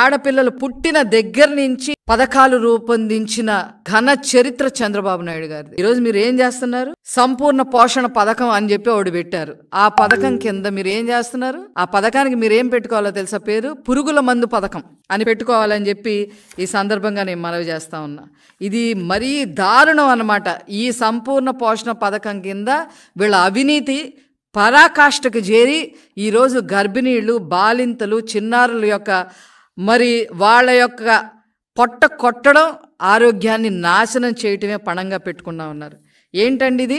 ఆడపిల్లలు పుట్టిన దగ్గర నుంచి పథకాలు రూపొందించిన ఘన చరిత్ర చంద్రబాబు నాయుడు గారిది ఈరోజు మీరు ఏం చేస్తున్నారు సంపూర్ణ పోషణ పథకం అని చెప్పి ఆవిడ పెట్టారు ఆ పథకం కింద మీరు ఏం చేస్తున్నారు ఆ పథకానికి మీరు ఏం పెట్టుకోవాలో తెలుసా పేరు పురుగుల మందు పథకం అని పెట్టుకోవాలని చెప్పి ఈ సందర్భంగా నేను మనవి చేస్తా ఉన్నా ఇది మరీ దారుణం అన్నమాట ఈ సంపూర్ణ పోషణ పథకం కింద వీళ్ళ అవినీతి పరాకాష్ఠకు చేరి ఈరోజు గర్భిణీలు బాలింతలు చిన్నారుల యొక్క మరి వాళ్ళ యొక్క పొట్ట కొట్టడం ఆరోగ్యాన్ని నాశనం చేయటమే పణంగా పెట్టుకున్నా ఉన్నారు ఏంటండి ఇది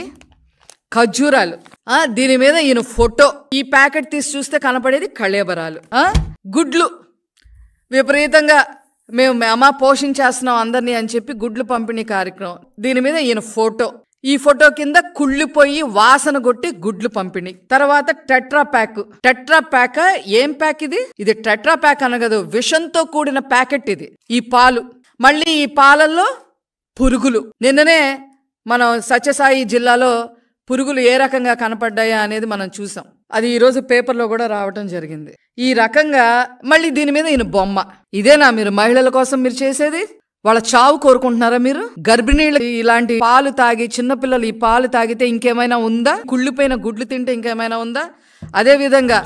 ఖర్జూరాలు దీని మీద ఈయన ఫోటో ఈ ప్యాకెట్ తీసి చూస్తే కనపడేది కళేబరాలు గుడ్లు విపరీతంగా మేము మేమా పోషించేస్తున్నాం అందరినీ అని చెప్పి గుడ్లు పంపిణీ కార్యక్రమం దీని మీద ఈయన ఫోటో ఈ ఫోటో కింద కుళ్ళిపోయి వాసన కొట్టి గుడ్లు పంపిణీ తర్వాత టెట్రా ప్యాక్ టెట్రా ప్యాక్ ఏం ప్యాక్ ఇది ఇది టెట్రా ప్యాక్ అనగదు విషంతో కూడిన ప్యాకెట్ ఇది ఈ పాలు మళ్ళీ ఈ పాలల్లో పురుగులు నిన్ననే మనం సత్యసాయి జిల్లాలో పురుగులు ఏ రకంగా కనపడ్డాయా అనేది మనం చూసాం అది ఈరోజు పేపర్లో కూడా రావటం జరిగింది ఈ రకంగా మళ్ళీ దీని మీద ఈయన బొమ్మ ఇదేనా మీరు మహిళల కోసం మీరు చేసేది వాళ్ళ చావు కోరుకుంటున్నారా మీరు గర్భిణీలు ఇలాంటి పాలు తాగి చిన్నపిల్లలు ఈ పాలు తాగితే ఇంకేమైనా ఉందా కుళ్ళిపోయిన గుడ్లు తింటే ఇంకేమైనా ఉందా అదే విధంగా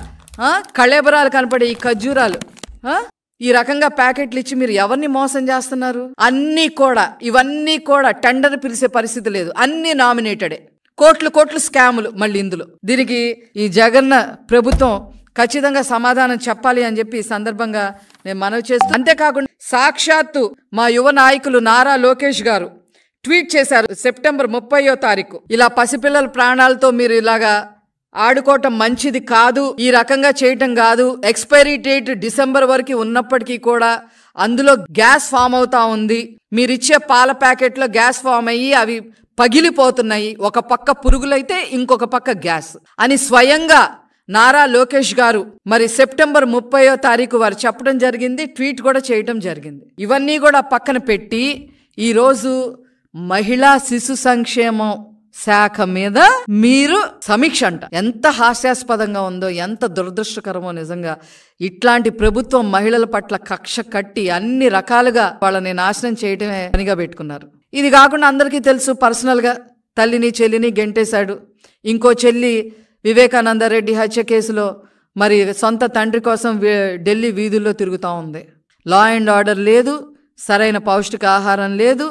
కళేబరాలు కనపడే ఈ ఖర్జూరాలు ఈ రకంగా ప్యాకెట్లు ఇచ్చి మీరు ఎవరిని మోసం చేస్తున్నారు అన్నీ కూడా ఇవన్నీ కూడా టెండర్ పిలిచే పరిస్థితి లేదు అన్ని నామినేటెడే కోట్లు కోట్లు స్కాములు మళ్ళీ ఇందులో దీనికి ఈ జగన్న ప్రభుత్వం ఖచ్చితంగా సమాధానం చెప్పాలి అని చెప్పి ఈ సందర్భంగా నేను మనవి చేస్తాను అంతేకాకుండా సాక్షాత్తు మా యువ నాయకులు నారా లోకేష్ గారు ట్వీట్ చేశారు సెప్టెంబర్ ముప్పయో తారీఖు ఇలా పసిపిల్లల ప్రాణాలతో మీరు ఇలాగా ఆడుకోవటం మంచిది కాదు ఈ రకంగా చేయటం కాదు ఎక్స్పైరీ డేట్ డిసెంబర్ వరకు ఉన్నప్పటికీ కూడా అందులో గ్యాస్ ఫామ్ అవుతా ఉంది మీరిచ్చే పాల ప్యాకెట్లో గ్యాస్ ఫామ్ అయ్యి అవి పగిలిపోతున్నాయి ఒక పక్క పురుగులైతే ఇంకొక పక్క గ్యాస్ అని స్వయంగా నారా లోకేష్ గారు మరి సెప్టెంబర్ ముప్పయో తారీఖు వారు చెప్పడం జరిగింది ట్వీట్ కూడా చేయటం జరిగింది ఇవన్నీ కూడా పక్కన పెట్టి ఈరోజు మహిళా శిశు సంక్షేమం శాఖ మీద మీరు సమీక్ష అంట ఎంత హాస్యాస్పదంగా ఉందో ఎంత దురదృష్టకరమో నిజంగా ఇట్లాంటి ప్రభుత్వం మహిళల పట్ల కక్ష కట్టి అన్ని రకాలుగా వాళ్ళని నాశనం చేయటమే పనిగా పెట్టుకున్నారు ఇది కాకుండా అందరికీ తెలుసు పర్సనల్గా తల్లిని చెల్లిని గెంటేశాడు ఇంకో చెల్లి వివేకానందరెడ్డి హత్య కేసులో మరి సొంత తండ్రి కోసం ఢిల్లీ వీధుల్లో తిరుగుతూ ఉంది లా అండ్ ఆర్డర్ లేదు సరైన పౌష్టిక ఆహారం లేదు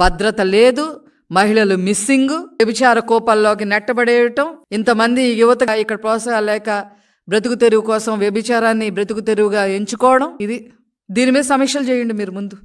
భద్రత లేదు మహిళలు మిస్సింగ్ వ్యభిచార కోపాల్లోకి నెట్టబడేయటం ఇంతమంది యువత ఇక్కడ ప్రోత్సాహాలు లేక బ్రతుకు తెరువు కోసం వ్యభిచారాన్ని బ్రతుకు తెరువుగా ఎంచుకోవడం ఇది దీని మీద సమీక్షలు చేయండి మీరు ముందు